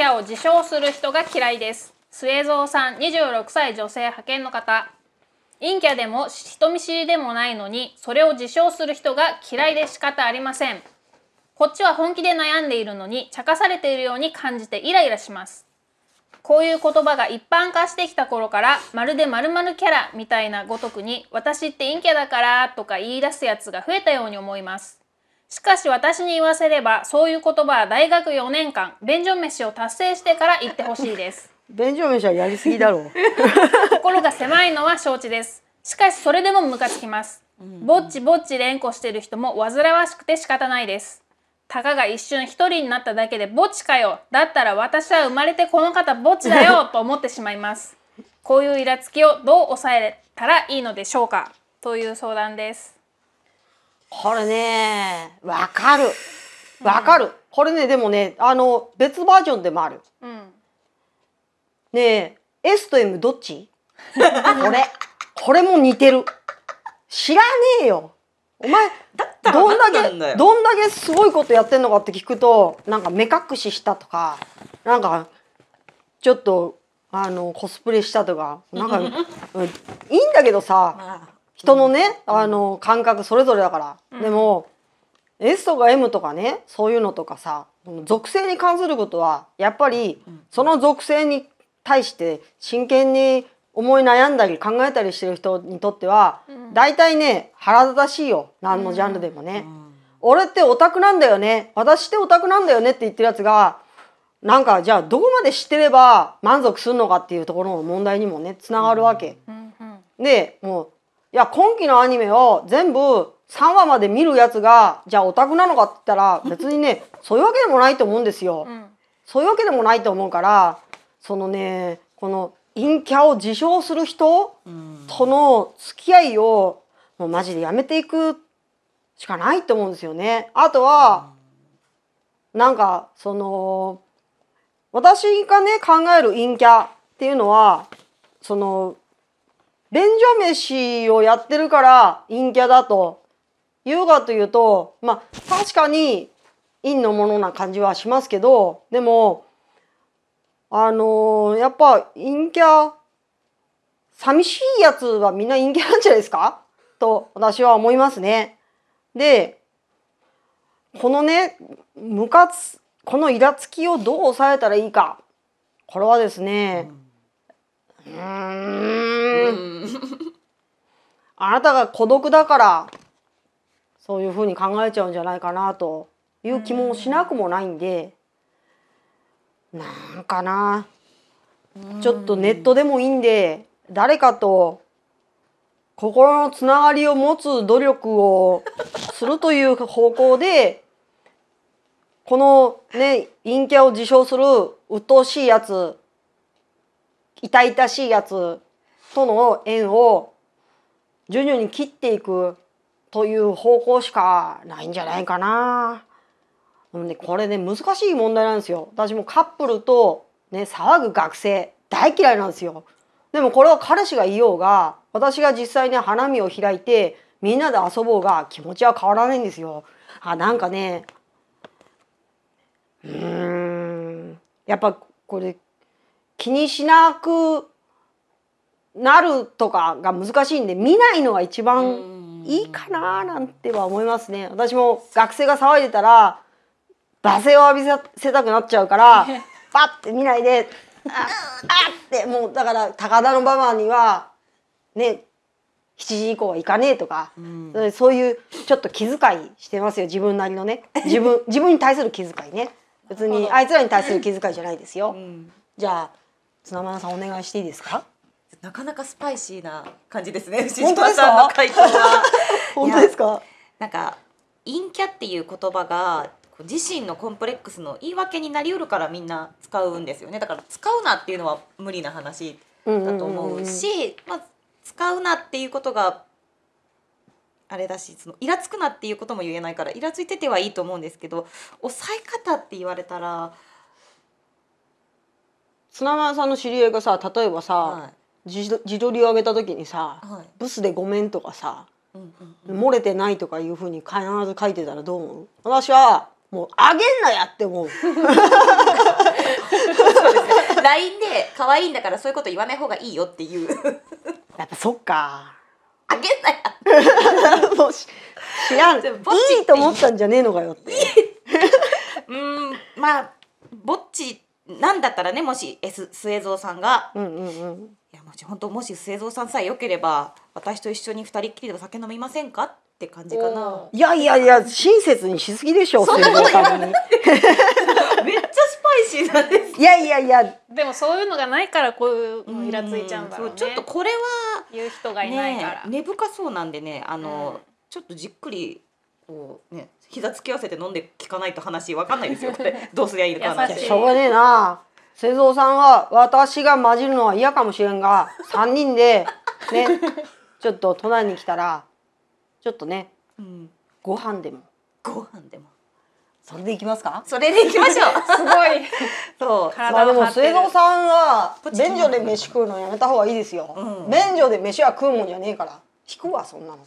ケアを自称する人が嫌いです末蔵さん26歳女性派遣の方陰キャでも人見知りでもないのにそれを自称する人が嫌いで仕方ありませんこっちは本気で悩んでいるのに茶化されているように感じてイライラしますこういう言葉が一般化してきた頃からまるで〇〇キャラみたいなごとくに私って陰キャだからとか言い出すやつが増えたように思いますしかし私に言わせればそういう言葉は大学4年間便所飯を達成してから言ってほしいです 便所飯はやりすぎだろう 心が狭いのは承知ですしかしそれでもムカつきますぼっちぼっち連呼してる人も煩わしくて仕方ないですたかが一瞬一人になっただけでぼっちかよだったら私は生まれてこの方ぼっちだよ と思ってしまいますこういうイラつきをどう抑えたらいいのでしょうかという相談ですこれね、わかる。わかる、うん、これね、でもね、あの、別バージョンでもある。うん、ねえ、S と M どっち これ。これも似てる。知らねえよ。お前、だどんだけ、どんだけすごいことやってんのかって聞くと、なんか目隠ししたとか、なんか、ちょっと、あの、コスプレしたとか、なんか、うん、いいんだけどさ、人のね、あの感覚それぞれだから、でも S とか M とかねそういうのとかさ属性に関することはやっぱりその属性に対して真剣に思い悩んだり考えたりしてる人にとっては、大体ね腹立たしいよ何のジャンルでもね、うん俺ってオタクなんだよね私ってオタクなんだよねって言ってるやつがなんかじゃあどこまで知ってれば満足するのかっていうところの問題にもねつながるわけ、うん、でもういや、今期のアニメを全部3話まで見るやつが、じゃあオタクなのかって言ったら、別にね、そういうわけでもないと思うんですよ。うん、そういうわけでもないと思うから、そのね、この陰キャを自称する人との付き合いを、もうマジでやめていくしかないと思うんですよね。あとは、なんか、その、私がね、考える陰キャっていうのは、その、便所飯をやってるから陰キャだと言うかというと、まあ確かに陰のものな感じはしますけど、でも、あのー、やっぱ陰キャ、寂しいやつはみんな陰キャなんじゃないですかと私は思いますね。で、このね、ムカつ、このイラつきをどう抑えたらいいか。これはですね、うんうんあなたが孤独だからそういうふうに考えちゃうんじゃないかなという気もしなくもないんでなんかなちょっとネットでもいいんで誰かと心のつながりを持つ努力をするという方向でこのね陰キャを自称する鬱陶しいやつ痛々しいやつとの縁を徐々に切っていくという方向しかないんじゃないかな。ね、これね難しい問題なんですよ。私もカップルとね騒ぐ学生大嫌いなんですよ。でもこれは彼氏がいようが私が実際に花見を開いてみんなで遊ぼうが気持ちは変わらないんですよ。あなんかねうんやっぱこれ気にしなくなるとかが難しいんで見ないのが一番いいかななんては思いますね。私も学生が騒いでたら罵声を浴びせたくなっちゃうから パッて見ないで「あっ!」ってもうだから高田馬場にはね7時以降は行かねえとか、うん、そういうちょっと気遣いしてますよ自分なりのね自分自分に対する気遣いね別にあいつらに対する気遣いじゃないですよ。うん、じゃあツナさんお願いしていいですかなかなかスパイシーな感じですね牛島さんの回答 本当ですかなんか陰キャっていう言葉が自身のコンプレックスの言い訳になりうるからみんな使うんですよねだから使うなっていうのは無理な話だと思うし、まあ、使うなっていうことがあれだしそのイラつくなっていうことも言えないからイラついててはいいと思うんですけど抑え方って言われたら。砂川さんの知り合いがさ例えばさ、はい、自自撮りを上げた時にさ、はい、ブスでごめんとかさ、うんうんうん、漏れてないとかいうふうに必ず書いてたらどう思う私はもうあげんなやって思う。ラインで可愛いんだからそういうこと言わない方がいいよっていう。やっぱそっか。あげんなや。もうし知らん。いいと思ったんじゃねえのかよって。うんまあぼっちなんだったらねもし、S、末蔵さんが、うんうんうん、いやもし本当もし末蔵さんさえよければ私と一緒に二人っきりで酒飲みませんかって感じかな。いやいやいや親切にしすぎでしょそんなこと言わな めっちゃスパイシーなんです。いやいやいやでもそういうのがないからこういうのイラついちゃうんだろうね。うちょっとこれは言う人がいないから、ね、根深そうなんでねあの、うん、ちょっとじっくりこうね膝つき合わせて飲んで聞かないと話わかんないですよって どうすりゃいいのかなっしょうがねえな瀬蔵さんは私が混じるのは嫌かもしれんが 三人でねちょっと隣に来たらちょっとね、うん、ご飯でもご飯でもそれでいきますかそれでいきましょう すごいそうまあでも末蔵さんは便所で飯食うのやめた方がいいですよ、うん、便所で飯は食うもんじゃねえから引くわそんなの